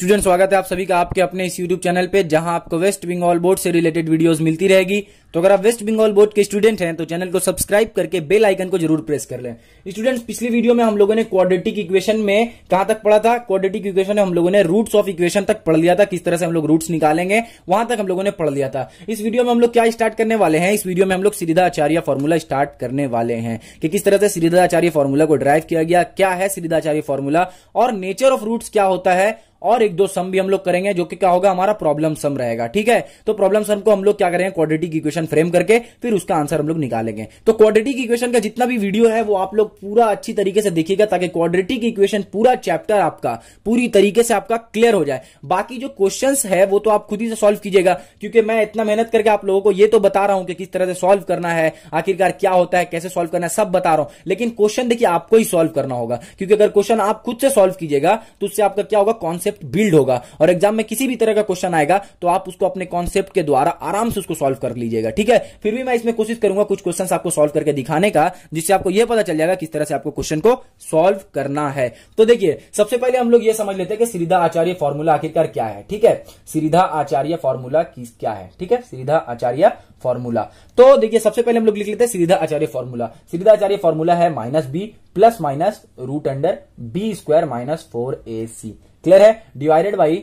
student स्वागत है आप सभी का आपके अपने इस यूट्यूब चैनल पे जहां आपको वेस्ट बंगाल बोर्ड से रिलेटेड वीडियोस मिलती रहेगी तो अगर आप वेस्ट बंगाल बोर्ड के स्टूडेंट हैं तो चैनल को सब्सक्राइब करके बेल आइकन को जरूर प्रेस कर लें स्टूडेंट्स पिछली वीडियो में हम लोगों ने क्वाड्रेटिक इक्वेशन में कहां तक पढ़ा था क्वाड्रेटिक इक्वेशन में हम लोगों ने रूट्स ऑफ इक्वेशन तक पढ़ लिया था किस तरह से हम लोग रूट्स निकालेंगे वहां तक हम लोगों ने पढ़ लिया था इस वीडियो में हम लोग क्या स्टार्ट करने वाले हैं इस वीडियो में हम लोग सीधा आचार्य फॉर्मूला स्टार्ट करने वाले हैं कि किस तरह से सीधा आचार्य फॉर्मूला को ड्राइव किया गया क्या है सीधा आचार्य फॉर्मूला और नेचर ऑफ रूट्स क्या होता है और एक दो सम भी हम लोग करेंगे जो कि क्या होगा हमारा प्रॉब्लम सम रहेगा ठीक है तो प्रॉब्लम सम को हम लोग क्या करेंगे क्वाड्रेटिक इक्वेशन फ्रेम करके फिर उसका आंसर हम लोग निकालेंगे तो क्वाड्रेटिक इक्वेशन का जितना भी वीडियो है वो आप लोग पूरा अच्छी तरीके से देखिएगा ताकि क्वाड्रेटिक इक्वेशन पूरा चैप्टर आपका पूरी तरीके से आपका क्लियर हो जाए बाकी जो क्वेश्चन है वो तो आप खुद ही से सॉल्व कीजिएगा क्योंकि मैं इतना मेहनत करके आप लोगों को ये तो बता रहा हूं कि किस तरह से सॉल्व करना है आखिरकार क्या होता है कैसे सॉल्व करना है सब बता रहा हूं लेकिन क्वेश्चन देखिए आपको ही सॉल्व करना होगा क्योंकि अगर क्वेश्चन आप खुद से सॉल्व कीजिएगा तो उससे आपका क्या होगा कॉन्सेप्ट कॉन्सेप्ट बिल्ड होगा और एग्जाम में किसी भी तरह का क्वेश्चन आएगा तो आप उसको अपने कॉन्सेप्ट के द्वारा आराम से उसको सॉल्व कर लीजिएगा ठीक है फिर भी मैं इसमें कोशिश करूंगा कुछ क्वेश्चन आपको सॉल्व करके दिखाने का जिससे आपको यह पता चल जाएगा किस तरह से आपको क्वेश्चन को सॉल्व करना है तो देखिए सबसे पहले हम लोग ये समझ लेते हैं कि श्रीधा आचार्य फॉर्मूला आखिरकार क्या है ठीक है श्रीधा आचार्य फॉर्मूला क्या है ठीक है श्रीधा आचार्य फॉर्मूला तो देखिए सबसे पहले हम लोग लिख लेते हैं सीधा Sridharacharya formula Sridharacharya formula है minus B plus minus root under B square minus four A C clear है डिवाइडेड बाई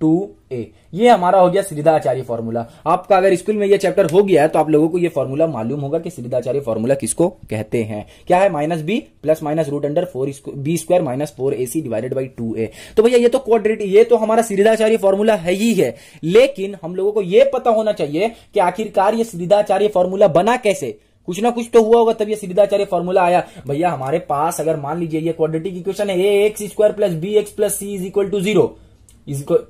टू ए ये हमारा हो गया श्रीदाचार्य फॉर्मूला आपका अगर स्कूल में ये चैप्टर हो गया है तो आप लोगों को ये फॉर्मूला मालूम होगा कि श्रीदाचार्य फॉर्मूला किसको कहते हैं क्या है minus B plus minus root under four B square minus four A C divided by two A तो भैया ये तो क्वाड्रेटिक ये तो हमारा श्रीदाचार्य फॉर्मूला है ही है लेकिन हम लोगों को यह पता होना चाहिए कि आखिरकार ये श्रीदाचार्य फॉर्मूला बना कैसे कुछ ना कुछ तो हुआ होगा तब ये सिद्धाचार्य फॉर्मूला आया भैया हमारे पास अगर मान लीजिए ये क्वाड्रेटिक इक्वेशन है A X square plus B X plus C is equal to zero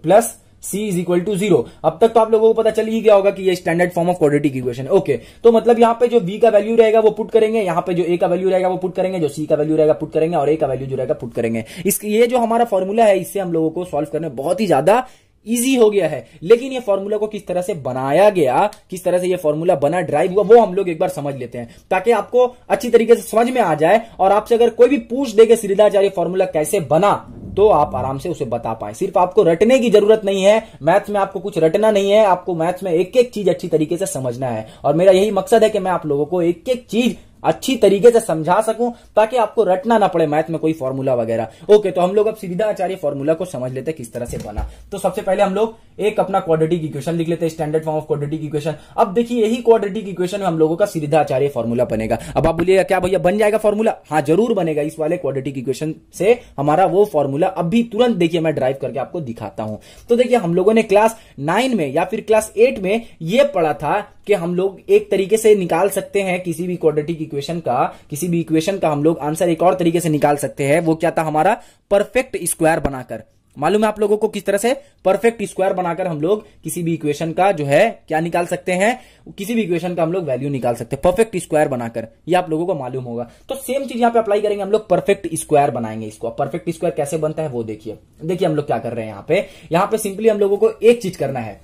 plus C is equal to zero अब तक तो आप लोगों को पता चल ही गया होगा कि ये standard form of quadratic equation है ओके तो मतलब यहाँ पे जो बी का वैल्यू रहेगा वो पुट करेंगे यहाँ पे जो ए का वैल्यू रहेगा वो पुट करेंगे जो सी का वैल्यू रहेगा पुट करेंगे और ए का वैल्यू जो रहेगा पुट करेंगे इस ये जो हमारा फॉर्मूला है इससे हम लोगों को सॉल्व करने बहुत ही ज्यादा इजी हो गया है लेकिन ये फॉर्मूला को किस तरह से बनाया गया किस तरह से ये फॉर्मूला बना ड्राइव हुआ वो हम लोग एक बार समझ लेते हैं ताकि आपको अच्छी तरीके से समझ में आ जाए और आपसे अगर कोई भी पूछ दे कि श्रीदाचार्य फॉर्मूला कैसे बना तो आप आराम से उसे बता पाए सिर्फ आपको रटने की जरूरत नहीं है मैथ्स में आपको कुछ रटना नहीं है आपको मैथ्स में एक एक चीज अच्छी तरीके से समझना है और मेरा यही मकसद है कि मैं आप लोगों को एक एक चीज अच्छी तरीके से समझा सकूं ताकि आपको रटना ना पड़े मैथ में कोई फॉर्मूला वगैरह ओके तो हम लोग अब सीधा आचार्य फॉर्मूला को समझ लेते किस तरह से बना तो सबसे पहले हम लोग एक अपना क्वाड्रेटिक इक्वेशन लिख लेते हैं standard form of quadratic equation अब देखिए यही क्वाड्रेटिक इक्वेशन में हम लोगों का सीधा आचार्य फॉर्मूला बनेगा अब आप बोलिएगा क्या भैया बन जाएगा फॉर्मूला हाँ जरूर बनेगा इस वाले क्वाड्रेटिक इक्वेशन से हमारा वो फॉर्मूला अब भी तुरंत देखिए मैं ड्राइव करके आपको दिखाता हूं तो देखिए हम लोगों ने क्लास नाइन में या फिर क्लास एट में यह पढ़ा था कि हम लोग एक तरीके से निकाल सकते हैं किसी भी क्वाड्रेटिक इक्वेशन का किसी भी इक्वेशन का हम लोग आंसर एक और तरीके से निकाल सकते हैं वो क्या था हमारा परफेक्ट स्क्वायर बनाकर मालूम है आप लोगों को किस तरह से परफेक्ट स्क्वायर बनाकर हम लोग किसी भी इक्वेशन का जो है क्या निकाल सकते हैं किसी भी इक्वेशन का हम लोग वैल्यू निकाल सकते हैं परफेक्ट स्क्वायर बनाकर ये आप लोगों को मालूम होगा तो सेम चीज यहाँ पे अप्लाई करेंगे हम लोग परफेक्ट स्क्वायर बनाएंगे इसको परफेक्ट स्क्वायर कैसे बनता है वो देखिए देखिए हम लोग क्या कर रहे हैं यहाँ पे यहाँ पे सिंपली हम लोगों को एक चीज करना है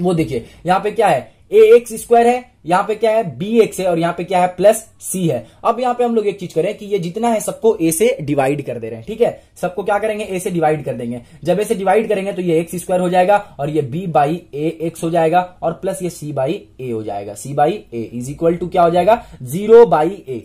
वो देखिए यहाँ पे क्या है ए एक्स स्क्वायर है यहाँ पे क्या है बी एक्स है और यहाँ पे क्या है प्लस सी है अब यहाँ पे हम लोग एक चीज करें कि ये जितना है सबको ए से डिवाइड कर दे रहे हैं ठीक है सबको क्या करेंगे ए से डिवाइड कर देंगे जब ए से डिवाइड करेंगे तो ये एक्स स्क्वायर हो जाएगा और ये बी बाई ए एक्स हो जाएगा और प्लस ये सी बाई ए हो जाएगा C by A is equal to क्या हो जाएगा जीरो बाई ए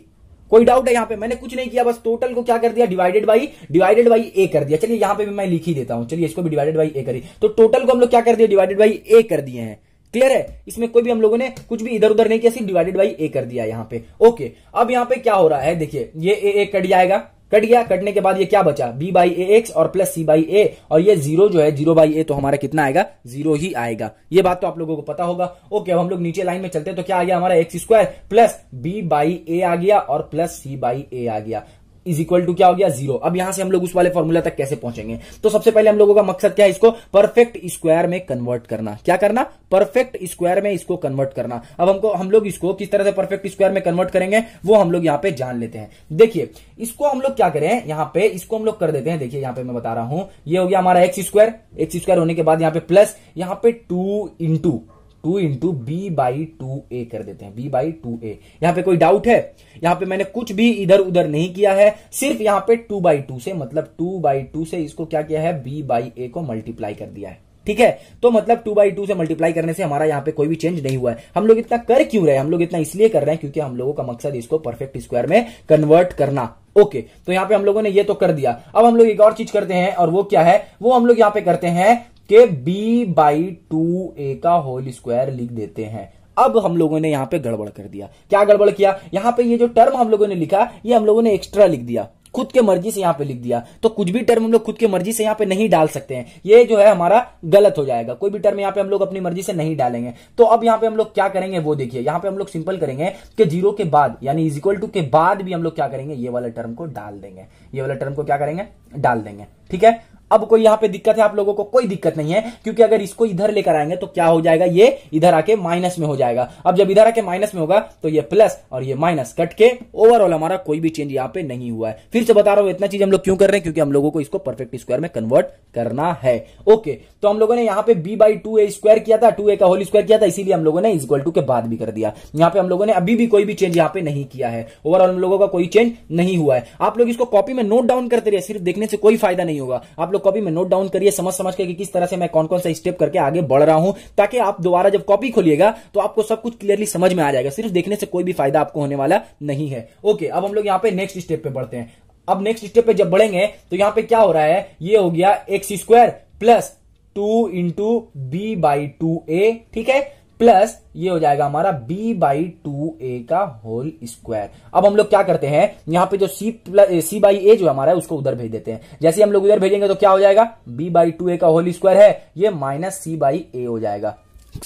कोई डाउट है यहाँ पे मैंने कुछ नहीं किया बस टोटल को क्या कर दिया divided by divided by A कर दिया चलिए यहाँ पे भी मैं लिख ही देता हूँ चलिए इसको भी डिवाइडेड बाई ए करी तो टोटल को हम लोग क्या कर दिया डिवाइडेड बाई ए कर दिए हैं क्लियर है इसमें कोई भी हम लोगों ने कुछ भी इधर उधर नहीं किया सिर्फ डिवाइडेड बाई ए कर दिया यहाँ पे ओके अब यहाँ पे क्या हो रहा है देखिए ये ए ए कट जाएगा कट गया कटने के बाद ये क्या बचा बी बाई ए एक्स और प्लस सी बाई ए और ये जीरो जो है जीरो बाई ए तो हमारा कितना आएगा जीरो ही आएगा ये बात तो आप लोगों को पता होगा ओके अब हम लोग नीचे लाइन में चलते हैं तो क्या आ गया हमारा X square plus B by A आ गया और प्लस सी बाई ए आ गया इज इक्वल टू क्या हो गया जीरो अब यहां से हम लोग उस वाले फॉर्मूला तक कैसे पहुंचेंगे तो सबसे पहले हम लोगों का मकसद क्या है इसको परफेक्ट स्क्वायर में कन्वर्ट करना क्या करना परफेक्ट स्क्वायर में इसको कन्वर्ट करना अब हमको हम लोग इसको किस तरह से परफेक्ट स्क्वायर में कन्वर्ट करेंगे वो हम लोग यहाँ पे जान लेते हैं देखिए इसको हम लोग क्या करें यहाँ पे इसको हम लोग कर देते हैं देखिए यहाँ पे मैं बता रहा हूं ये हो गया हमारा एक्स स्क्वायर एक्स स्क्वायर होने के बाद यहाँ पे प्लस यहाँ पे two into two into B by two A कर देते हैं बी बाई टू ए यहां पे कोई डाउट है यहां पे मैंने कुछ भी इधर उधर नहीं किया है सिर्फ यहां पे टू बाई टू से मतलब टू बाई टू से इसको क्या किया है बी बाई ए को मल्टीप्लाई कर दिया है ठीक है तो मतलब टू बाई टू से मल्टीप्लाई करने से हमारा यहाँ पे कोई भी चेंज नहीं हुआ है हम लोग इतना कर क्यों रहे हम लोग इतना इसलिए कर रहे हैं क्योंकि हम लोगों का मकसद इसको परफेक्ट स्क्वायर में कन्वर्ट करना ओके okay, तो यहाँ पे हम लोगों ने ये तो कर दिया अब हम लोग एक और चीज करते हैं और वो क्या है वो हम लोग यहाँ पे करते हैं कि b बाई टू ए का होल स्क्वायर लिख देते हैं अब हम लोगों ने यहां पे गड़बड़ कर दिया क्या गड़बड़ किया यहां पे ये जो टर्म हम लोगों ने लिखा ये हम लोगों ने एक्स्ट्रा लिख दिया खुद के मर्जी से यहां पे लिख दिया तो कुछ भी टर्म हम लोग खुद के मर्जी से यहां पे नहीं डाल सकते हैं ये जो है हमारा गलत हो जाएगा कोई भी टर्म यहां पे हम लोग अपनी मर्जी से नहीं डालेंगे तो अब यहां पे हम लोग क्या करेंगे वो देखिए यहां पे हम लोग सिंपल करेंगे कि जीरो के बाद यानी इज इक्वल टू के बाद भी हम लोग क्या करेंगे ये वाला टर्म को डाल देंगे ये वाला टर्म को क्या करेंगे डाल देंगे ठीक है अब कोई यहां पे दिक्कत है आप लोगों को कोई दिक्कत नहीं है क्योंकि अगर इसको इधर लेकर आएंगे तो क्या हो जाएगा ये इधर आके माइनस में हो जाएगा अब जब इधर आके माइनस में होगा तो ये प्लस और ये माइनस कट के ओवरऑल हमारा कोई भी चेंज यहां पे नहीं हुआ है फिर से बता रहा हूं इतना चीज हम लोग क्यों कर रहे हैं क्योंकि हम लोगों को इसको परफेक्ट स्क्वायर में कन्वर्ट करना है ओके तो हम लोगों ने यहां पर B by two A square किया था टू ए का होल स्क्वायर किया था इसीलिए हम लोगों ने इजगल टू के बाद भी कर दिया यहां पे हम लोगों ने अभी भी कोई भी चेंज यहां पर नहीं किया है ओवरऑल हम लोगों का कोई चेंज नहीं हुआ है आप लोग इसको कॉपी में नोट डाउन करते रहिए सिर्फ देखने से कोई फायदा नहीं होगा आप लोग कॉपी में नोट डाउन करिए समझ समझ के कि किस तरह से मैं कौन कौन सा स्टेप करके आगे बढ़ रहा हूं ताकि आप दोबारा जब कॉपी खोलिएगा तो आपको सब कुछ क्लियरली समझ में आ जाएगा सिर्फ देखने से कोई भी फायदा आपको होने वाला नहीं है ओके अब हम लोग यहाँ पे नेक्स्ट स्टेप पे बढ़ते हैं अब नेक्स्ट स्टेप पे जब बढ़ेंगे तो यहाँ पे क्या हो रहा है ये हो गया X square plus two into B by two A ठीक है प्लस ये हो जाएगा हमारा b बाई टू ए का होल स्क्वायर अब हम लोग क्या करते हैं यहां पे जो c plus C by A जो हमारा है उसको उधर भेज देते हैं जैसे हम लोग उधर भेजेंगे तो क्या हो जाएगा b बाई टू ए का होल स्क्वायर है ये माइनस सी बाई ए हो जाएगा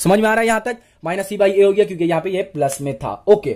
समझ में आ रहा है यहां तक माइनस सी बाई ए हो गया क्योंकि यहां पे ये प्लस में था ओके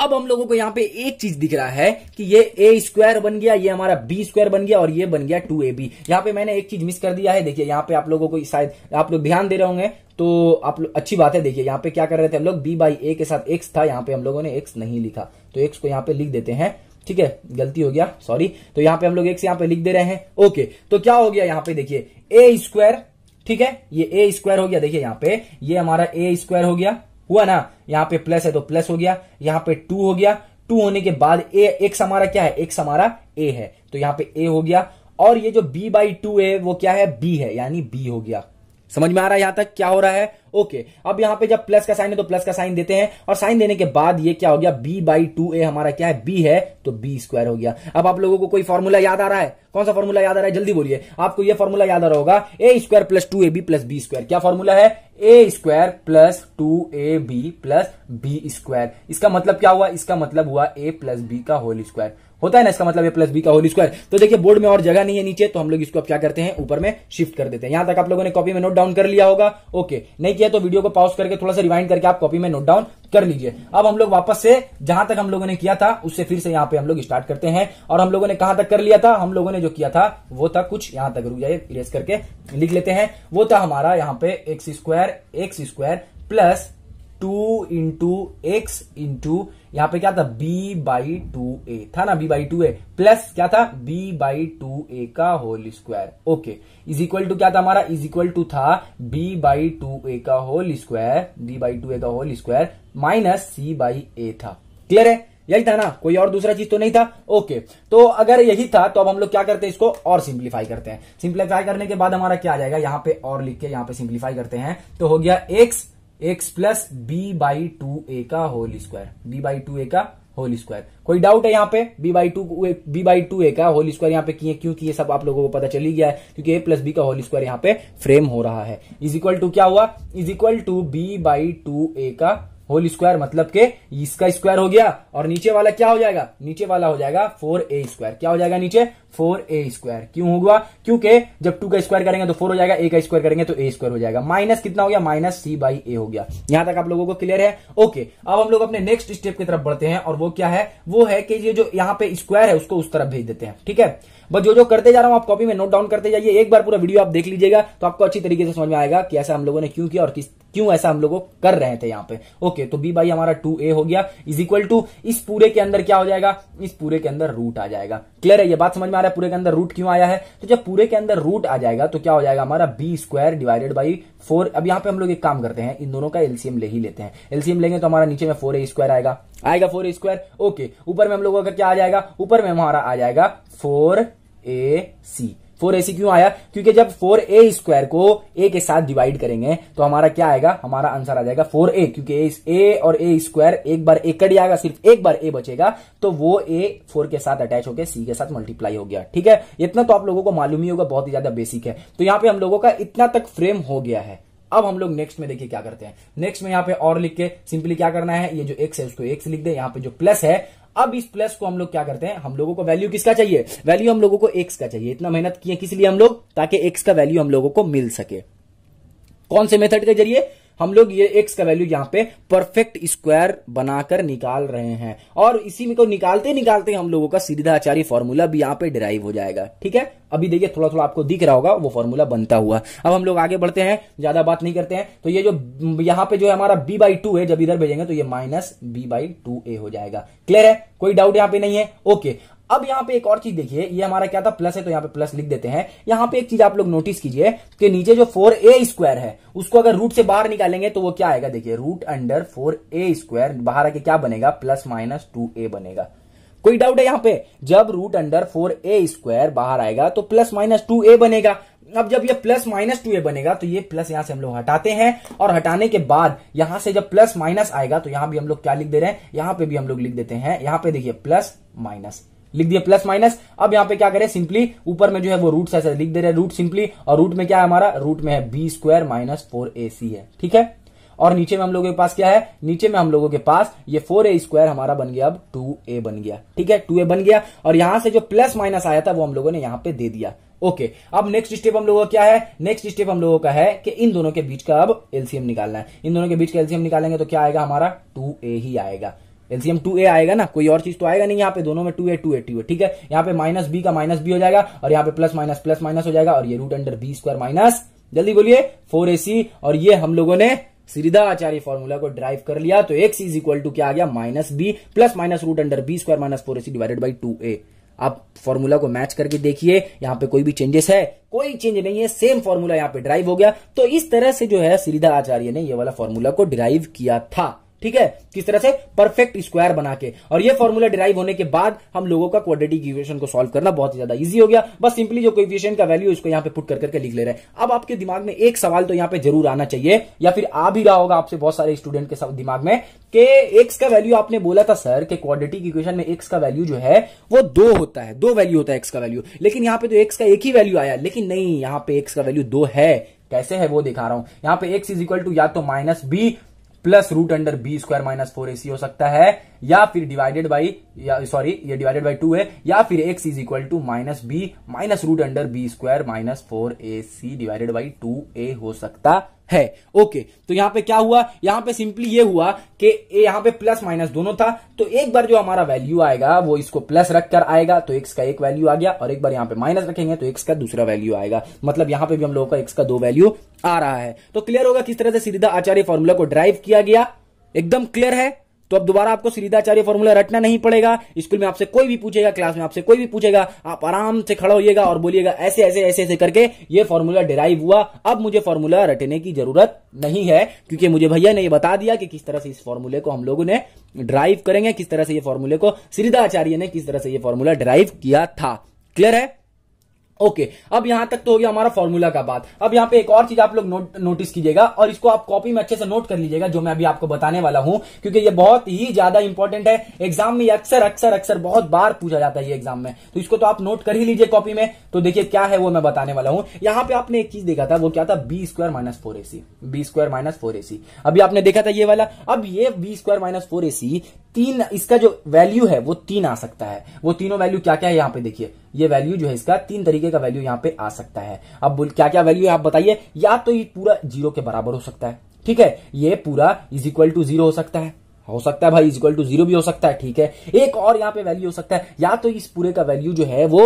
अब हम लोगों को यहाँ पे एक चीज दिख रहा है कि ये ए स्क्वायर बन गया ये हमारा बी स्क्वायर बन गया और ये बन गया टू ए बी यहाँ पे मैंने एक चीज मिस कर दिया है देखिए यहाँ पे आप लोगों को शायद आप लोग ध्यान दे रहे होंगे तो आप लोग अच्छी बात है देखिए यहाँ पे क्या कर रहे थे हम लोग बी बाई ए के साथ एक्स था यहाँ पे हम लोगों ने एक्स नहीं लिखा तो एक्स को यहाँ पे लिख देते हैं ठीक है गलती हो गया सॉरी तो यहाँ पे हम लोग एक्स यहाँ पे लिख दे रहे हैं ओके तो क्या हो गया यहाँ पे देखिए ए स्क्वायर ठीक है ये ए स्क्वायर हो गया देखिए यहाँ पे ये हमारा ए स्क्वायर हो गया हुआ ना यहाँ पे प्लस है तो प्लस हो गया यहाँ पे टू हो गया टू होने के बाद ए एक हमारा क्या है एक हमारा ए है तो यहाँ पे ए हो गया और ये जो बी बाई टू है वो क्या है बी है यानी बी हो गया समझ में आ रहा है यहां तक क्या हो रहा है ओके अब यहां पे जब प्लस का साइन है तो प्लस का साइन देते हैं और साइन देने के बाद ये क्या हो गया बी बाई टू ए हमारा क्या है बी है तो बी स्क्वायर हो गया अब आप लोगों को कोई फॉर्मूला याद आ रहा है कौन सा फॉर्मूला याद आ रहा है जल्दी बोलिए आपको यह फॉर्मूला याद आ रहा होगा A square plus two A B plus B square क्या फॉर्मूला है A square plus two A B plus B square इसका मतलब क्या हुआ इसका मतलब हुआ ए प्लस बी का होल स्क्वायर होता है ना इसका मतलब है प्लस बी का होल स्क्वायर तो देखिए बोर्ड में और जगह नहीं है नीचे तो हम लोग इसको अब क्या करते हैं ऊपर में शिफ्ट कर देते हैं यहां तक आप लोगों ने कॉपी में नोट डाउन कर लिया होगा ओके नहीं किया तो वीडियो को पॉज करके थोड़ा सा रिवाइंड करके आप कॉपी में नोट डाउन कर लीजिए अब हम लोग वापस से जहां तक हम लोगों ने किया था उससे फिर से यहाँ पे हम लोग स्टार्ट करते हैं और हम लोगों ने कहा तक कर लिया था हम लोगों ने जो किया था वो था कुछ यहां तक रुक जाइए इरेज करके लिख लेते हैं वो था हमारा यहाँ पे X square X square plus two into X into यहां पे क्या था b बाई टू ए था ना b by two A plus क्या था b बाई टू ए का whole square okay is equal to क्या था हमारा इज इक्वल टू था b बाई टू ए का whole square b by two A का whole square minus C by A था क्लियर है यही था ना कोई और दूसरा चीज तो नहीं था ओके तो अगर यही था तो अब हम लोग क्या करते हैं इसको और सिंप्लीफाई करते हैं सिंप्लीफाई करने के बाद हमारा क्या आ जाएगा यहां पे और लिख के यहां पे सिंप्लीफाई करते हैं तो हो गया X X plus B by two A का whole square B by two A का होल स्क्वायर कोई डाउट है यहाँ पे B by two B by two A का होल स्क्वायर यहाँ पे किए क्योंकि ये सब आप लोगों को पता चली गया है क्योंकि ए प्लस बी का होल स्क्वायर यहाँ पे फ्रेम हो रहा है इज इक्वल टू क्या हुआ is equal to B by two A का होल स्क्वायर मतलब के इसका स्क्वायर हो गया और नीचे वाला क्या हो जाएगा नीचे वाला हो जाएगा फोर ए स्क्वायर क्या हो जाएगा नीचे फोर ए स्क्वायर क्यों होगा क्योंकि जब टू का स्क्वायर करेंगे तो फोर हो जाएगा ए का स्क्वायर करेंगे तो ए स्क्वायर हो जाएगा माइनस कितना हो गया माइनस सी बाई ए हो गया यहां तक आप लोगों को क्लियर है ओके अब हम लोग अपने नेक्स्ट स्टेप की तरफ बढ़ते हैं और वो क्या है वो है कि ये जो यहाँ पे स्क्वायर है उसको उस तरफ भेज देते हैं ठीक है बस जो जो करते जा रहा हूं आप कॉपी में नोट डाउन करते जाइए एक बार पूरा वीडियो आप देख लीजिएगा तो आपको अच्छी तरीके से समझ में आएगा कि ऐसा हम लोगों ने क्यों किया और किस क्यों ऐसा हम लोगों कर रहे थे यहाँ पे ओके तो बी बाई हमारा टू ए हो गया इज इक्वल टू इस पूरे के अंदर क्या हो जाएगा इस पूरे के अंदर रूट आ जाएगा क्लियर है ये बात समझ में आ रहा है पूरे के अंदर रूट क्यों आया है तो जब पूरे के अंदर रूट आ जाएगा तो क्या हो जाएगा हमारा B square divided by four अब यहाँ पे हम लोग एक काम करते हैं इन दोनों का एलसीएम ले ही लेते हैं एलसीएम लेंगे तो हमारा नीचे में फोर ए स्क्वायर आएगा आएगा फोर ए स्क्वायर ओके ऊपर में हम लोगों का क्या आ जाएगा ऊपर में हमारा आ जाएगा four A C four A सी क्यों आया क्योंकि जब फोर ए स्क्वायर को ए के साथ डिवाइड करेंगे तो हमारा क्या आएगा हमारा आंसर आ जाएगा फोर ए क्योंकि ए और ए स्क्वायर एक बार ए कट जाएगा सिर्फ एक बार ए बचेगा तो वो ए फोर के साथ अटैच होकर सी के साथ मल्टीप्लाई हो गया ठीक है इतना तो आप लोगों को मालूम ही होगा बहुत ही ज्यादा बेसिक है तो यहाँ पे हम लोगों का इतना तक फ्रेम हो गया है अब हम लोग नेक्स्ट में देखिए क्या करते हैं नेक्स्ट में यहाँ पे और लिख के सिंपली क्या करना है ये जो एक्स है उसको एक्स लिख दे यहाँ पे जो प्लस है अब इस प्लस को हम लोग क्या करते हैं हम लोगों को वैल्यू किसका चाहिए वैल्यू हम लोगों को एक्स का चाहिए इतना मेहनत किए किस लिए हम लोग ताकि एक्स का वैल्यू हम लोगों को मिल सके कौन से मेथड के जरिए हम लोग ये एक्स का वैल्यू यहाँ पे परफेक्ट स्क्वायर बनाकर निकाल रहे हैं और इसी में को निकालते निकालते हम लोगों का सीधाचारी फॉर्मूला भी यहाँ पे डिराइव हो जाएगा ठीक है अभी देखिए थोड़ा थोड़ा आपको दिख रहा होगा वो फॉर्मूला बनता हुआ अब हम लोग आगे बढ़ते हैं ज्यादा बात नहीं करते हैं तो ये जो यहाँ पे जो है हमारा बी बाई टू है जब इधर भेजेंगे तो ये minus B by two A हो जाएगा क्लियर है कोई डाउट यहाँ पे नहीं है ओके अब यहाँ पे एक और चीज देखिए ये हमारा क्या था प्लस है तो यहाँ पे प्लस लिख देते हैं यहाँ पे एक चीज आप लोग नोटिस कीजिए कि नीचे जो फोर ए स्क्वायर है उसको अगर रूट से बाहर निकालेंगे तो वो क्या आएगा देखिए root under four A square बाहर आके क्या बनेगा प्लस माइनस टू ए बनेगा कोई डाउट है यहाँ पे जब root under four A square बाहर आएगा तो प्लस माइनस टू ए बनेगा अब जब ये प्लस माइनस टू ए बनेगा तो ये प्लस यहां से हम लोग हटाते हैं और हटाने के बाद यहां से जब प्लस माइनस आएगा तो यहां भी हम लोग क्या लिख दे रहे हैं यहां पे भी हम लोग लिख देते हैं यहां पे देखिए प्लस माइनस लिख दिया प्लस माइनस अब यहाँ पे क्या करें सिंपली ऊपर में जो है वो रूट ऐसे लिख दे रहे रूट सिंपली और रूट में क्या है हमारा रूट में है B square minus four A C है ठीक है और नीचे में हम लोगों के पास क्या है नीचे में हम लोगों के पास ये फोर ए स्क्वायर हमारा बन गया अब टू ए बन गया ठीक है टू ए बन गया और यहां से जो प्लस माइनस आया था वो हम लोगों ने यहाँ पे दे दिया ओके okay, अब नेक्स्ट स्टेप हम लोगों का क्या है नेक्स्ट स्टेप हम लोगों का है कि इन दोनों के बीच का अब एलसीएम निकालना है इन दोनों के बीच का एलसीएम निकालेंगे तो क्या आएगा हमारा टू ए ही आएगा एलसीएम टू ए आएगा ना कोई और चीज तो आएगा नहीं यहाँ पे दोनों में two A two A two A ठीक है यहाँ पे माइनस बी का माइनस बी हो जाएगा और यहाँ पे प्लस माइनस प्लस माइनस हो जाएगा और ये root under B square minus जल्दी बोलिए फोर ए सी और ये हम लोगों ने सीधा आचार्य फॉर्मूला को ड्राइव कर लिया तो एक्स इज इक्वल टू क्या आ गया minus B plus minus root under B square minus four A C divided by two A आप फॉर्मूला को मैच करके देखिए यहां पे कोई भी चेंजेस है कोई चेंज नहीं है सेम फॉर्मूला यहां पे ड्राइव हो गया तो इस तरह से जो है श्रीधा आचार्य ने ये वाला फॉर्मूला को ड्राइव किया था ठीक है किस तरह से परफेक्ट स्क्वायर बना के और ये फॉर्मूला डिराइव होने के बाद हम लोगों का क्वाड्रेटिक इक्वेशन को सॉल्व करना बहुत ज्यादा इजी हो गया बस सिंपली जो इक्वेशन का वैल्यू इसको यहाँ पे पुट कर करके लिख ले रहे हैं अब आपके दिमाग में एक सवाल तो यहाँ पे जरूर आना चाहिए या फिर आ भी रहा होगा आपसे बहुत सारे स्टूडेंट के दिमाग में कि एक्स का वैल्यू आपने बोला था सर कि क्वाड्रेटिक इक्वेशन में एक्स का वैल्यू जो है वो दो होता है दो वैल्यू होता है एक्स का वैल्यू लेकिन यहाँ पे तो एक्स का एक ही वैल्यू आया लेकिन नहीं यहाँ पे एक्स का वैल्यू दो है कैसे है वो दिखा रहा हूं यहां पे एक्स इज इक्वल टू या तो minus B plus root under B square minus four A हो सकता है या फिर डिवाइडेड बाई सॉरी ये डिवाइडेड बाई टू है या फिर X is equal to minus B minus root under B square minus four A C divided by two A हो सकता है ओके तो यहां पे क्या हुआ यहां पे सिंपली ये हुआ कि ए यहां पे प्लस माइनस दोनों था तो एक बार जो हमारा वैल्यू आएगा वो इसको प्लस रखकर आएगा तो एक्स का एक वैल्यू आ गया और एक बार यहां पे माइनस रखेंगे तो एक्स का दूसरा वैल्यू आएगा मतलब यहां पे भी हम लोगों का एक्स का दो वैल्यू आ रहा है तो क्लियर होगा किस तरह से सीधा आचार्य फॉर्मूला को ड्राइव किया गया एकदम क्लियर है तो अब दोबारा आपको सीधाचार्य फॉर्मूला रटना नहीं पड़ेगा स्कूल में आपसे कोई भी पूछेगा क्लास में आपसे कोई भी पूछेगा आप आराम से खड़ा होइएगा और बोलिएगा ऐसे ऐसे ऐसे ऐसे करके ये फॉर्मूला डिराइव हुआ अब मुझे फॉर्मूला रटने की जरूरत नहीं है क्योंकि मुझे भैया ने यह बता दिया कि किस तरह से इस फॉर्मूले को हम लोगों ने ड्राइव करेंगे किस तरह से ये फॉर्मूले को सीधाचार्य ने किस तरह से ये फॉर्मूला ड्राइव किया था क्लियर है ओके okay, अब यहां तक तो हो गया हमारा फॉर्मूला का बात अब यहाँ पे एक और चीज आप लोग नोट, नोटिस कीजिएगा और इसको आप कॉपी में अच्छे से नोट कर लीजिएगा जो मैं अभी आपको बताने वाला हूं क्योंकि ये बहुत ही ज्यादा इंपॉर्टेंट है एग्जाम में अक्सर अक्सर अक्सर बहुत बार पूछा जाता है ये एग्जाम में तो इसको तो आप नोट कर ही लीजिए कॉपी में तो देखिए क्या है वो मैं बताने वाला हूं यहाँ पे आपने एक चीज देखा था वो क्या था B square minus four A C B square minus four A C अभी आपने देखा था ये वाला अब ये B square minus four A C तीन इसका जो वैल्यू है वो तीन आ सकता है वो तीनों वैल्यू क्या क्या है यहाँ पे देखिए ये वैल्यू जो है इसका तीन तरीके का वैल्यू यहाँ पे आ सकता है अब क्या क्या वैल्यू है आप बताइए या तो ये पूरा जीरो के बराबर हो सकता है ठीक है ये पूरा इज इक्वल टू जीरो हो सकता है हो सकता है भाई इज इक्वल टू जीरो भी हो सकता है ठीक है एक और यहाँ पे वैल्यू हो सकता है या तो इस पूरे का वैल्यू जो है वो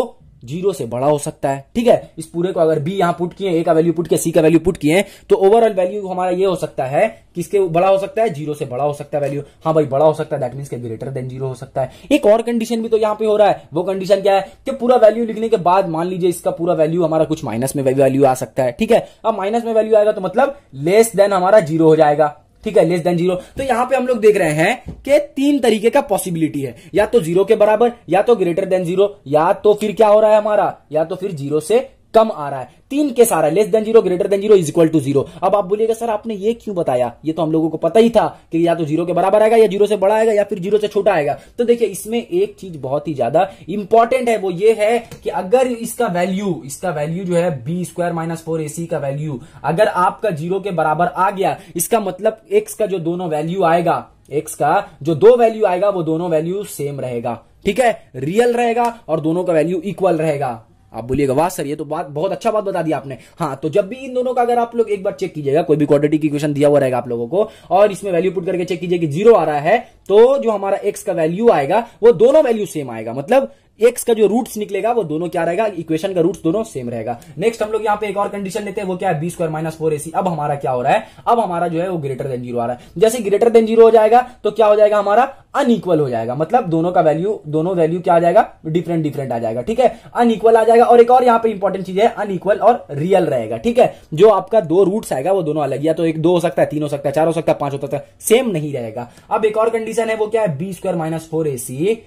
जीरो से बड़ा हो सकता है ठीक है इस पूरे को अगर बी यहां पुट किए ए का वैल्यू पुट किया सी का वैल्यू पुट किए तो ओवरऑल वैल्यू हमारा ये हो सकता है किसके बड़ा हो सकता है जीरो से बड़ा हो सकता है वैल्यू हाँ भाई बड़ा हो सकता है दैट मीन के ग्रेटर देन जीरो हो सकता है एक और कंडीशन भी तो यहाँ पे हो रहा है वो कंडीशन क्या है कि पूरा वैल्यू लिखने के बाद मान लीजिए इसका पूरा वैल्यू हमारा कुछ माइनस में वैल्यू आ सकता है ठीक है अब माइनस में वैल्यू आएगा तो मतलब लेस देन हमारा जीरो हो जाएगा ठीक है लेस देन जीरो तो यहां पे हम लोग देख रहे हैं कि तीन तरीके का पॉसिबिलिटी है या तो जीरो के बराबर या तो ग्रेटर देन जीरो या तो फिर क्या हो रहा है हमारा या तो फिर जीरो से कम आ रहा है तीन केस आ रहा है less than zero greater than zero is equal to zero अब आप बोलिएगा सर आपने ये क्यों बताया ये तो हम लोगों को पता ही था कि या तो जीरो के बराबर आएगा या जीरो से बड़ा आएगा या फिर जीरो से छोटा आएगा तो देखिए इसमें एक चीज बहुत ही ज्यादा इंपॉर्टेंट है वो ये है कि अगर इसका वैल्यू इसका वैल्यू जो है B square minus four A C का वैल्यू अगर आपका जीरो के बराबर आ गया इसका मतलब एक्स का जो दोनों वैल्यू आएगा एक्स का जो दो वैल्यू आएगा वो दोनों वैल्यू सेम रहेगा ठीक है रियल रहेगा और दोनों का वैल्यू इक्वल रहेगा आप बोलिएगा वाह सर ये तो बात बहुत अच्छा बात बता दिया आपने हाँ तो जब भी इन दोनों का अगर आप लोग एक बार चेक कीजिएगा कोई भी क्वांटिटी की क्वेश्चन दिया हुआ रहेगा आप लोगों को और इसमें वैल्यू पुट करके चेक कीजिए कि जीरो आ रहा है तो जो हमारा एक्स का वैल्यू आएगा वो दोनों वैल्यू सेम आएगा मतलब एक्स का जो रूट्स निकलेगा वो दोनों क्या रहेगा इक्वेशन का रूट्स दोनों सेम रहेगा नेक्स्ट हम लोग यहाँ पे एक और कंडीशन लेते हैं वो क्या है B square minus four A C अब हमारा क्या हो रहा है अब हमारा जो है वो ग्रेटर देन जीरो आ रहा है जैसे ग्रेटर देन जीरो हो जाएगा तो क्या हो जाएगा हमारा अनइक्वल हो जाएगा मतलब दोनों का वैल्यू दोनों वैल्यू क्या आ जाएगा डिफरेंट डिफरेंट आ जाएगा ठीक है अनइक्वल आ जाएगा और एक और यहाँ पे इंपॉर्टेंट चीज है अनइक्वल और रियल रहेगा ठीक है जो आपका दो रूट्स आएगा वो दोनों अलग या तो एक दो हो सकता है तीन हो सकता है चार हो सकता है पांच हो सकता है सेम नहीं रहेगा अब एक और कंडीशन है वो क्या है B square minus four A C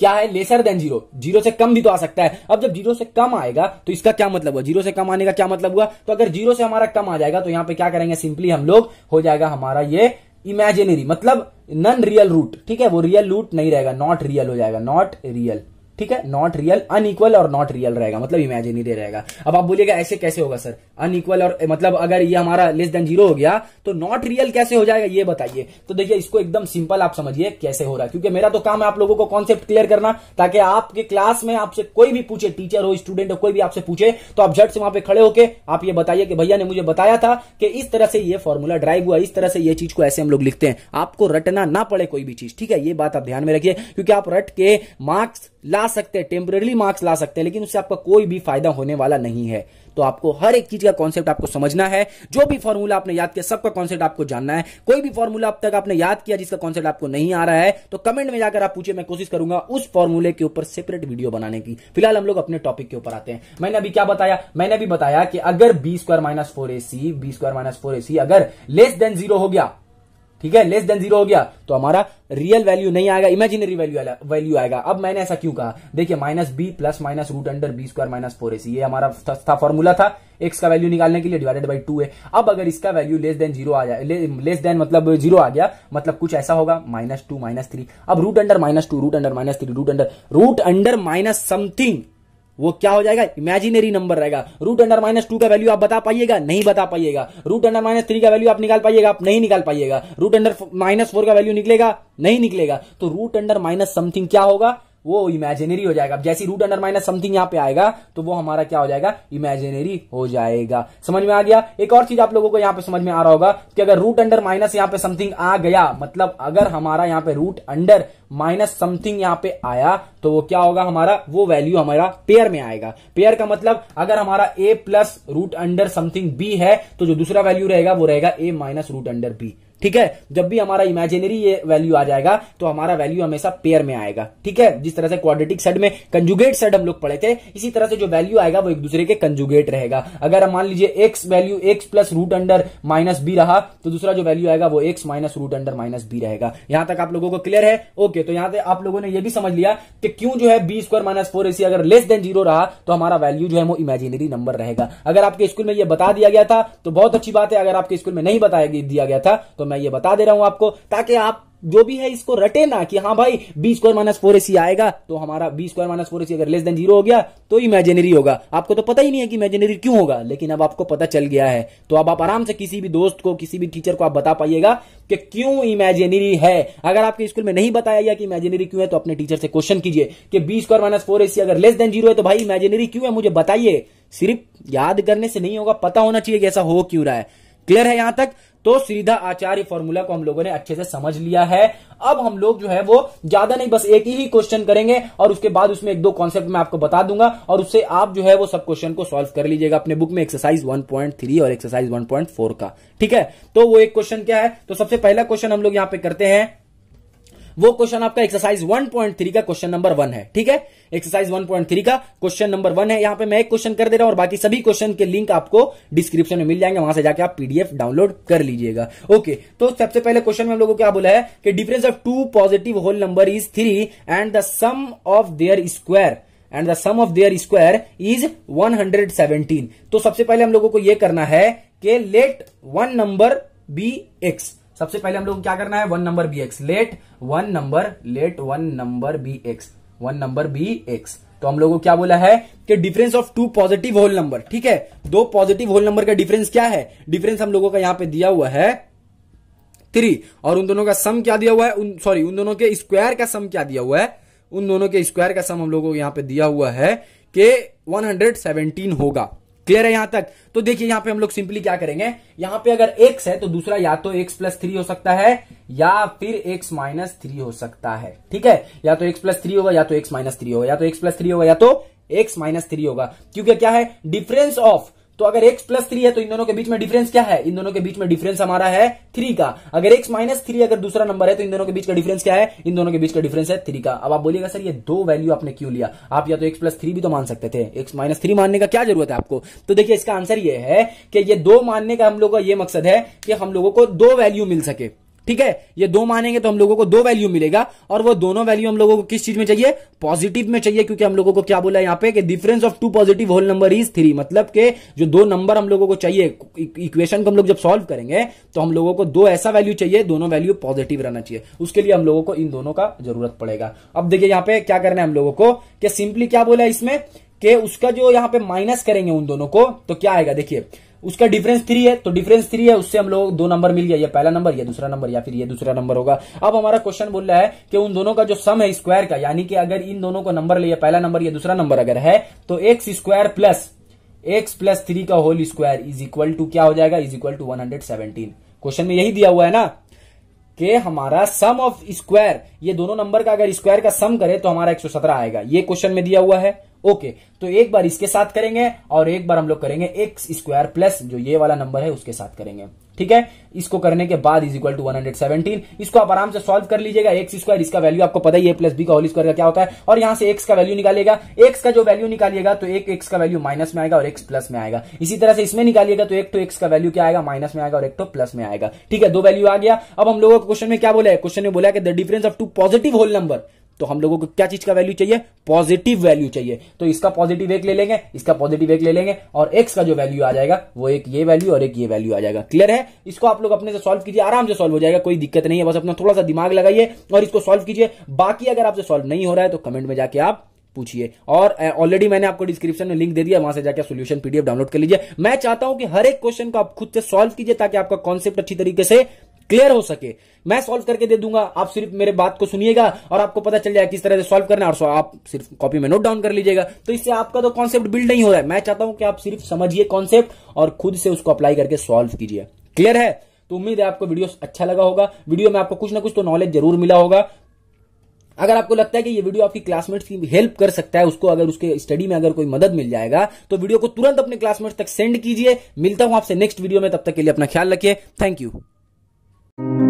क्या है लेसर देन जीरो जीरो से कम भी तो आ सकता है अब जब जीरो से कम आएगा तो इसका क्या मतलब हुआ जीरो से कम आने का क्या मतलब हुआ तो अगर जीरो से हमारा कम आ जाएगा तो यहां पर क्या करेंगे सिंपली हम लोग हो जाएगा हमारा ये इमेजिनरी मतलब नन रियल रूट ठीक है वो रियल रूट नहीं रहेगा नॉट रियल हो जाएगा नॉट रियल ठीक है नॉट रियल अनइक्वल और नॉट रियल रहेगा मतलब इमेजिनरी रहेगा अब आप बोलिएगा ऐसे कैसे होगा सर अनइक्वल और मतलब अगर ये हमारा लेस देन जीरो हो गया तो नॉट रियल कैसे हो जाएगा ये बताइए तो देखिए इसको एकदम सिंपल आप समझिए कैसे हो रहा है क्योंकि मेरा तो काम है आप लोगों को कॉन्सेप्ट क्लियर करना ताकि आपके क्लास में आपसे कोई भी पूछे टीचर हो स्टूडेंट हो कोई भी आपसे पूछे तो आप झट से वहां पर खड़े होकर आप ये बताइए कि भैया ने मुझे बताया था कि इस तरह से ये फॉर्मूला ड्राइव हुआ इस तरह से ये चीज को ऐसे हम लोग लिखते हैं आपको रटना ना पड़े कोई भी चीज ठीक है ये बात आप ध्यान में रखिए क्योंकि आप रट के मार्क्स लास्ट ला सकते हैं टेम्परेली मार्क्स ला सकते हैं लेकिन उससे आपका कोई भी फायदा होने वाला नहीं है तो आपको हर एक चीज का कॉन्सेप्ट आपको समझना है जो भी फॉर्मूला आपने याद किया सबका कॉन्सेप्ट आपको जानना है कोई भी फॉर्मूला अब तक आपने याद किया जिसका कॉन्सेप्ट आपको नहीं आ रहा है तो कमेंट में जाकर आप पूछिए मैं कोशिश करूंगा उस फॉर्मूले के ऊपर सेपरेट वीडियो बनाने की फिलहाल हम लोग अपने टॉपिक के ऊपर आते हैं मैंने अभी क्या बताया मैंने अभी बताया कि अगर B square minus four B square minus four A C अगर लेस देन जीरो हो गया ठीक है लेस देन जीरो हो गया तो हमारा रियल वैल्यू नहीं आएगा इमेजिनरी वैल्यू वैल्यू आएगा अब मैंने ऐसा क्यों कहा देखिए minus B plus minus root under B square minus four A C ये हमारा था फॉर्मूला था एक्स का वैल्यू निकालने के लिए डिवाइडेड बाई टू है अब अगर इसका वैल्यू लेस देन जीरो आ जाए ले, लेस देन मतलब जीरो आ गया मतलब कुछ ऐसा होगा माइनस टू माइनस थ्री अब root under minus two root under minus three root under root under minus something वो क्या हो जाएगा इमेजिनरी नंबर रहेगा रूट अंडर माइनस टू का वैल्यू आप बता पाइएगा नहीं बता पाइएगा रूट अंडर माइनस थ्री का वैल्यू आप निकाल पाइएगा आप नहीं निकाल पाइएगा रूट अंडर माइनस फोर का वैल्यू निकलेगा नहीं निकलेगा तो रूट अंडर माइनस समथिंग क्या होगा वो इमेजिनरी हो जाएगा जैसे रूट अंडर माइनस समथिंग यहाँ पे आएगा तो वो हमारा क्या हो जाएगा इमेजिनरी हो जाएगा समझ में आ गया एक और चीज आप लोगों को यहाँ पे समझ में आ रहा होगा कि अगर रूट अंडर माइनस यहाँ पे समथिंग आ गया मतलब अगर हमारा यहाँ पे रूट अंडर माइनस समथिंग यहाँ पे आया तो वो क्या होगा हमारा वो वैल्यू हमारा पेयर में आएगा पेयर का मतलब अगर हमारा A plus root under something B है तो जो दूसरा वैल्यू रहेगा वो रहेगा A minus root under B ठीक है जब भी हमारा इमेजिनरी ये वैल्यू आ जाएगा तो हमारा वैल्यू हमेशा पेयर में आएगा ठीक है जिस तरह से क्वाड्रेटिक सेट में कंजुगेट सेट हम लोग पढ़े थे इसी तरह से जो वैल्यू आएगा वो एक दूसरे के कंजुगेट रहेगा अगर हम मान लीजिए X value X plus root under minus B रहा तो दूसरा जो वैल्यू आएगा वो X minus root under minus B रहेगा यहां तक आप लोगों को क्लियर है ओके तो यहां पे आप लोगों ने यह भी समझ लिया कि क्यों जो है B square minus four A C अगर लेस देन जीरो रहा तो हमारा वैल्यू जो है वो इमेजिनरी नंबर रहेगा अगर आपके स्कूल में यह बता दिया गया था तो बहुत अच्छी बात है अगर आपके स्कूल में नहीं बताया दिया गया था तो मैं ये बता दे रहा हूं आपको ताकि आप जो भी है इसको रटे ना कि हाँ भाई B square minus four A C आएगा तो हमारा B square minus four A C अगर लेस देन जीरो हो गया तो इमेजिनरी होगा आपको तो पता ही नहीं है कि इमेजिनरी क्यों होगा लेकिन अब आपको पता चल गया है तो अब आप आराम से किसी भी दोस्त को किसी भी टीचर को आप बता पाइएगा कि क्यों इमेजिनरी है अगर आपके स्कूल में नहीं बताया गया कि इमेजिनरी क्यों है तो अपने टीचर से क्वेश्चन कीजिए कि B square minus four A C अगर लेस देन जीरो है तो भाई इमेजिनरी क्यों है मुझे बताइए सिर्फ याद करने से नहीं होगा पता होना चाहिए कि ऐसा हो क्यों रहा है क्लियर है यहां तक तो सीधा आचार्य फॉर्मूला को हम लोगों ने अच्छे से समझ लिया है अब हम लोग जो है वो ज्यादा नहीं बस एक ही क्वेश्चन करेंगे और उसके बाद उसमें एक दो कॉन्सेप्ट मैं आपको बता दूंगा और उससे आप जो है वो सब क्वेश्चन को सॉल्व कर लीजिएगा अपने बुक में एक्सरसाइज 1.3 और एक्सरसाइज 1.4 का ठीक है तो वो एक क्वेश्चन क्या है तो सबसे पहला क्वेश्चन हम लोग यहां पे करते हैं वो क्वेश्चन आपका एक्सरसाइज 1.3 का क्वेश्चन नंबर वन है ठीक है एक्सरसाइज 1.3 का क्वेश्चन नंबर वन है यहां पे मैं एक क्वेश्चन कर दे रहा हूं और बाकी सभी क्वेश्चन के लिंक आपको डिस्क्रिप्शन में मिल जाएंगे वहां से जाके आप पीडीएफ डाउनलोड कर लीजिएगा ओके तो सबसे पहले क्वेश्चन में हम लोगों को क्या बोला है कि difference of two positive whole number is three and the sum of their square and the sum of their square is 117 तो सबसे पहले हम लोगों को यह करना है कि let one number be X सबसे पहले हम लोग क्या करना है one number be X let one number let one number be X one number be X तो हम लोगों को क्या बोला है कि difference of two positive whole number ठीक है दो पॉजिटिव होल नंबर का डिफरेंस क्या है डिफरेंस हम लोगों का यहां पे दिया हुआ है थ्री और उन दोनों का सम क्या दिया हुआ है उन सॉरी उन दोनों के स्क्वायर का सम क्या दिया हुआ है उन दोनों के स्क्वायर का सम हम लोगों को यहां पे दिया हुआ है कि 117 होगा क्लियर है यहां तक तो देखिए यहां पे हम लोग सिंपली क्या करेंगे यहां पे अगर एक्स है तो दूसरा या तो एक्स प्लस थ्री हो सकता है या फिर एक्स माइनस थ्री हो सकता है ठीक है या तो एक्स प्लस थ्री होगा या तो एक्स माइनस थ्री होगा या तो एक्स प्लस थ्री होगा या तो एक्स माइनस थ्री होगा क्योंकि क्या है डिफरेंस ऑफ तो अगर x प्लस थ्री है तो इन दोनों के बीच में डिफरेंस क्या है इन दोनों के बीच में डिफरेंस हमारा है थ्री का अगर x माइनस थ्री अगर दूसरा नंबर है तो इन दोनों के बीच का डिफरेंस क्या है इन दोनों के बीच का डिफरेंस है थ्री का अब आप बोलिएगा सर ये दो वैल्यू आपने क्यों लिया आप या तो x प्लस थ्री भी तो मान सकते थे x माइनस थ्री मानने का क्या जरूरत है आपको तो देखिए इसका आंसर ये है कि ये दो मानने का हम लोग का ये मकसद है कि हम लोगों को दो वैल्यू मिल सके ठीक है ये दो मानेंगे तो हम लोगों को दो वैल्यू मिलेगा और वो दोनों वैल्यू हम लोगों को किस चीज में चाहिए पॉजिटिव में चाहिए क्योंकि हम लोगों को क्या बोला यहाँ पे कि difference of two positive whole number is three मतलब के जो दो नंबर हम लोगों को चाहिए इक्वेशन e-, को हम लोग जब सोल्व करेंगे तो हम लोगों को दो ऐसा वैल्यू चाहिए दोनों वैल्यू पॉजिटिव रहना चाहिए उसके लिए हम लोगों को इन दोनों का जरूरत पड़ेगा अब देखिए यहाँ पे क्या करना है हम लोगों को सिंपली क्या बोला इसमें कि उसका जो यहाँ पे माइनस करेंगे उन दोनों को तो क्या आएगा देखिए उसका डिफरेंस थ्री है तो डिफरेंस थ्री है उससे हम लोग दो नंबर मिल गया या पहला नंबर या दूसरा नंबर या फिर ये दूसरा नंबर होगा अब हमारा क्वेश्चन बोल रहा है कि उन दोनों का जो सम है स्क्वायर का यानी कि अगर इन दोनों को नंबर लिया पहला नंबर या दूसरा नंबर अगर है तो X square plus X plus three का whole square is equal to क्या हो जाएगा is equal to one hundred seventeen question में यही दिया हुआ है ना कि हमारा सम ऑफ स्क्वायर ये दोनों नंबर का अगर स्क्वायर का सम करे तो हमारा सत्रह आएगा ये क्वेश्चन में दिया हुआ है ओके तो एक बार इसके साथ करेंगे और एक बार हम लोग करेंगे एक्स स्क्वायर प्लस जो ये वाला नंबर है उसके साथ करेंगे ठीक है इसको करने के बाद is equal to one hundred seventeen इसको आप आराम से सॉल्व कर लीजिएगा एक्स स्क्वायर इसका वैल्यू आपको पता ही है प्लस बी का होल स्क्वायर का क्या होता है और यहां से एक्स का वैल्यू निकालेगा एक्स का जो वैल्यू निकालिएगा तो एक एक्स का वैल्यू माइनस में आएगा और एक्स प्लस में आएगा इसी तरह से इसमें निकालिएगा तो एक टू तो एक्स का वैल्यू क्या आएगा माइनस में आएगा और एक टू तो प्लस में आएगा ठीक है दो वैल्यू आ गया अब हम लोगों को क्वेश्चन में क्या बोला है क्वेश्चन में बोला कि the difference of two positive whole number तो हम लोगों को क्या चीज का वैल्यू चाहिए पॉजिटिव वैल्यू चाहिए तो इसका पॉजिटिव एक ले लेंगे इसका पॉजिटिव एक ले लेंगे और एक्स का जो वैल्यू आ जाएगा वो एक ये वैल्यू और एक ये वैल्यू आ जाएगा क्लियर है इसको आप लोग अपने से सॉल्व कीजिए आराम से सॉल्व हो जाएगा कोई दिक्कत नहीं है बस अपना थोड़ा सा दिमाग लगाइए और इसको सॉल्व कीजिए बाकी अगर आपसे सॉल्व नहीं हो रहा है तो कमेंट में जाके आप पूछिए और ऑलरेडी मैंने आपको डिस्क्रिप्शन में लिंक दे दिया वहां से जाकर सोल्यूशन पीडीएफ डाउनलोड कर लीजिए मैं चाहता हूं कि हर एक क्वेश्चन को आप खुद से सॉल्व कीजिए ताकि आपका कॉन्सेप्ट अच्छी तरीके से क्लियर हो सके मैं सॉल्व करके दे दूंगा आप सिर्फ मेरे बात को सुनिएगा और आपको पता चल जाएगा किस तरह से सॉल्व करना और आप सिर्फ कॉपी में नोट डाउन कर लीजिएगा तो इससे आपका तो कॉन्सेप्ट बिल्ड नहीं हो रहा है मैं चाहता हूं कि आप सिर्फ समझिए कॉन्सेप्ट और खुद से उसको अप्लाई करके सॉल्व कीजिए क्लियर है तो उम्मीद है आपको वीडियो अच्छा लगा होगा वीडियो में आपको कुछ ना कुछ तो नॉलेज जरूर मिला होगा अगर आपको लगता है कि ये वीडियो आपकी क्लासमेट्स की हेल्प कर सकता है उसको अगर उसके स्टडी में अगर कोई मदद मिल जाएगा तो वीडियो को तुरंत अपने क्लासमेट्स तक सेंड कीजिए मिलता हूं आपसे नेक्स्ट वीडियो में तब तक के लिए अपना ख्याल रखिए थैंक यू thank you